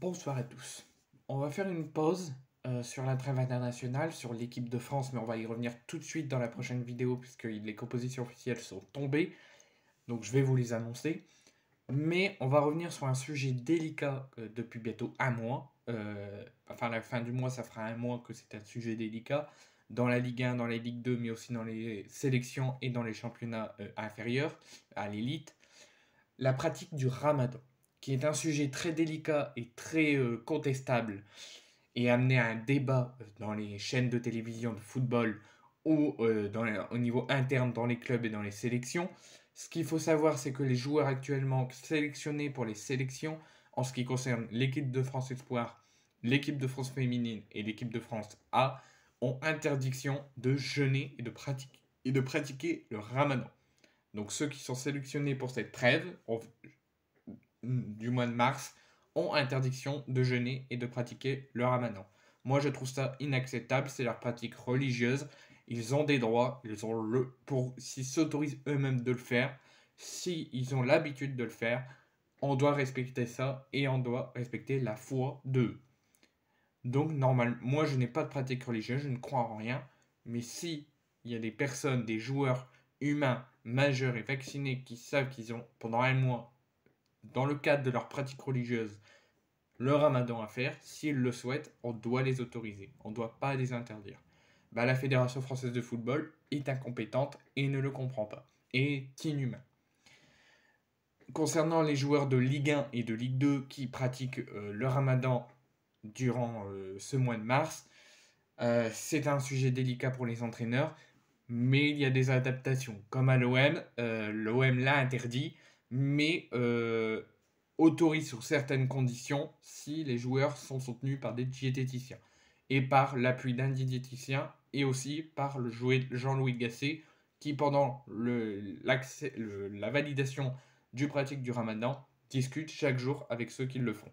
Bonsoir à tous. On va faire une pause euh, sur la trêve internationale, sur l'équipe de France, mais on va y revenir tout de suite dans la prochaine vidéo puisque les compositions officielles sont tombées. Donc je vais vous les annoncer. Mais on va revenir sur un sujet délicat euh, depuis bientôt un mois. Euh, enfin, la fin du mois, ça fera un mois que c'est un sujet délicat dans la Ligue 1, dans la Ligue 2, mais aussi dans les sélections et dans les championnats inférieurs à l'élite. La pratique du ramadan qui est un sujet très délicat et très euh, contestable, et amené à un débat euh, dans les chaînes de télévision de football ou euh, dans au niveau interne dans les clubs et dans les sélections, ce qu'il faut savoir, c'est que les joueurs actuellement sélectionnés pour les sélections, en ce qui concerne l'équipe de France Espoir, l'équipe de France féminine et l'équipe de France A, ont interdiction de jeûner et de pratiquer, et de pratiquer le ramadan. Donc ceux qui sont sélectionnés pour cette trêve, du mois de mars ont interdiction de jeûner et de pratiquer le ramadan. Moi, je trouve ça inacceptable, c'est leur pratique religieuse. Ils ont des droits, ils ont le pour s'ils s'autorisent eux-mêmes de le faire, s'ils ont l'habitude de le faire, on doit respecter ça et on doit respecter la foi d'eux. Donc normal, moi je n'ai pas de pratique religieuse, je ne crois en rien, mais si il y a des personnes, des joueurs humains majeurs et vaccinés qui savent qu'ils ont pendant un mois dans le cadre de leur pratique religieuse, le ramadan à faire, s'ils le souhaitent, on doit les autoriser, on ne doit pas les interdire. Bah, la Fédération française de football est incompétente et ne le comprend pas, et est inhumain. Concernant les joueurs de Ligue 1 et de Ligue 2 qui pratiquent euh, le ramadan durant euh, ce mois de mars, euh, c'est un sujet délicat pour les entraîneurs, mais il y a des adaptations. Comme à l'OM, l'OM l'a interdit, mais euh, autorise sur certaines conditions si les joueurs sont soutenus par des diététiciens et par l'appui d'un diététicien et aussi par le joueur Jean-Louis Gasset qui pendant le, la validation du pratique du ramadan discute chaque jour avec ceux qui le font.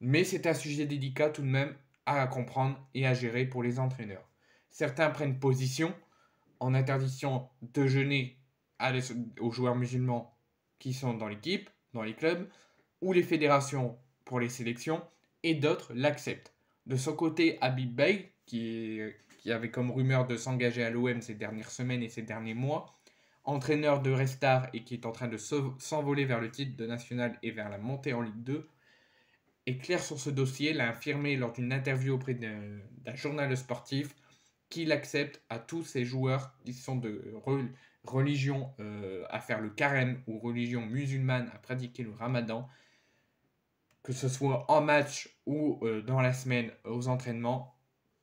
Mais c'est un sujet délicat tout de même à comprendre et à gérer pour les entraîneurs. Certains prennent position en interdiction de jeûner aux joueurs musulmans qui sont dans l'équipe, dans les clubs, ou les fédérations pour les sélections, et d'autres l'acceptent. De son côté, Habib Bey, qui, qui avait comme rumeur de s'engager à l'OM ces dernières semaines et ces derniers mois, entraîneur de Restar et qui est en train de s'envoler vers le titre de national et vers la montée en Ligue 2, est clair sur ce dossier, l'a affirmé lors d'une interview auprès d'un journal sportif qu'il accepte à tous ses joueurs qui sont de, religion euh, à faire le carême ou religion musulmane à pratiquer le ramadan, que ce soit en match ou euh, dans la semaine aux entraînements,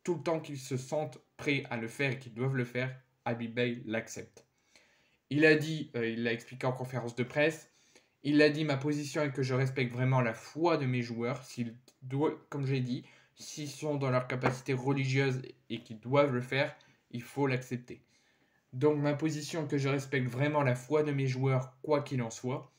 tout le temps qu'ils se sentent prêts à le faire et qu'ils doivent le faire, Abibay l'accepte. Il a dit, euh, il l'a expliqué en conférence de presse, il a dit ma position est que je respecte vraiment la foi de mes joueurs, s'ils doivent, comme j'ai dit, s'ils sont dans leur capacité religieuse et qu'ils doivent le faire, il faut l'accepter. Donc ma position que je respecte vraiment la foi de mes joueurs, quoi qu'il en soit.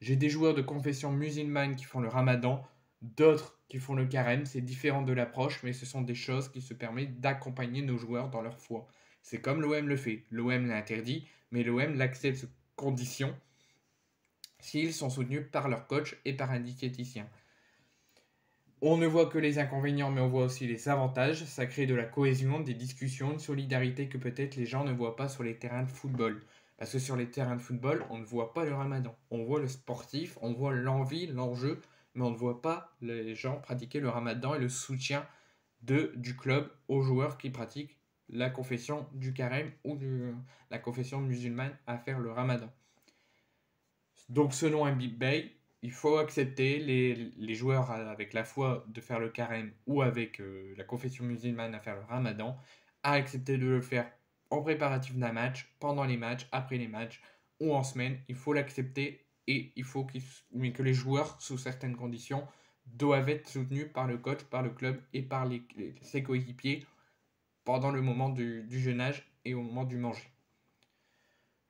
J'ai des joueurs de confession musulmane qui font le ramadan, d'autres qui font le carême, c'est différent de l'approche, mais ce sont des choses qui se permettent d'accompagner nos joueurs dans leur foi. C'est comme l'OM le fait. L'OM l'interdit, mais l'OM l'accepte sous condition s'ils sont soutenus par leur coach et par un diététicien. On ne voit que les inconvénients, mais on voit aussi les avantages. Ça crée de la cohésion, des discussions, une solidarité que peut-être les gens ne voient pas sur les terrains de football. Parce que sur les terrains de football, on ne voit pas le ramadan. On voit le sportif, on voit l'envie, l'enjeu, mais on ne voit pas les gens pratiquer le ramadan et le soutien de, du club aux joueurs qui pratiquent la confession du carême ou la confession musulmane à faire le ramadan. Donc selon un Big Bay, il faut accepter les, joueurs avec la foi de faire le carême ou avec euh, la confession musulmane à faire le ramadan, à accepter de le faire en préparatif d'un match, pendant les matchs, après les matchs ou en semaine. Il faut l'accepter et il faut que les joueurs, sous certaines conditions, doivent être soutenus par le coach, par le club et par les, ses coéquipiers pendant le moment du, du âge et au moment du manger.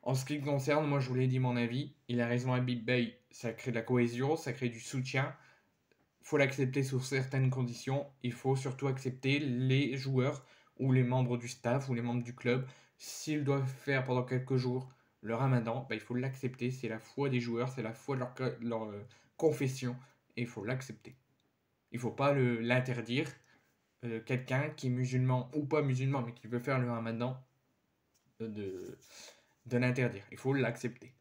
En ce qui concerne, moi je vous l'ai dit mon avis, il a raison à Big Bay, ça crée de la cohésion, ça crée du soutien. Faut l'accepter sous certaines conditions, il faut surtout accepter les joueurs ou les membres du staff ou les membres du club. S'ils doivent faire pendant quelques jours le ramadan, bah, il faut l'accepter, c'est la foi des joueurs, c'est la foi de leur, euh, confession, et il faut l'accepter. Il ne faut pas l'interdire. Euh, quelqu'un qui est musulman ou pas musulman, mais qui veut faire le ramadan, euh, de, de l'interdire. Il faut l'accepter.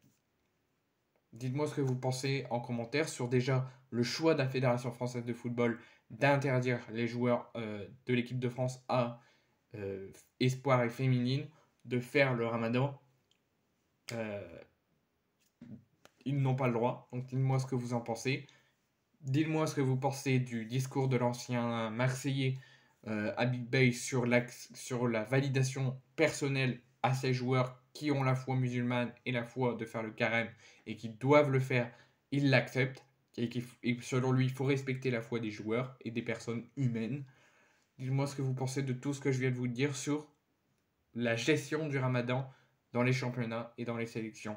Dites-moi ce que vous pensez en commentaire sur déjà le choix de la Fédération française de football d'interdire les joueurs euh, de l'équipe de France à euh, espoir et féminine de faire le ramadan. Euh, ils n'ont pas le droit. Donc dites-moi ce que vous en pensez. Dites-moi ce que vous pensez du discours de l'ancien Marseillais Habib Bey sur, sur la validation personnelle à ces joueurs qui ont la foi musulmane et la foi de faire le carême et qui doivent le faire, il l'accepte. Et, selon lui, il faut respecter la foi des joueurs et des personnes humaines. Dites-moi ce que vous pensez de tout ce que je viens de vous dire sur la gestion du ramadan dans les championnats et dans les sélections.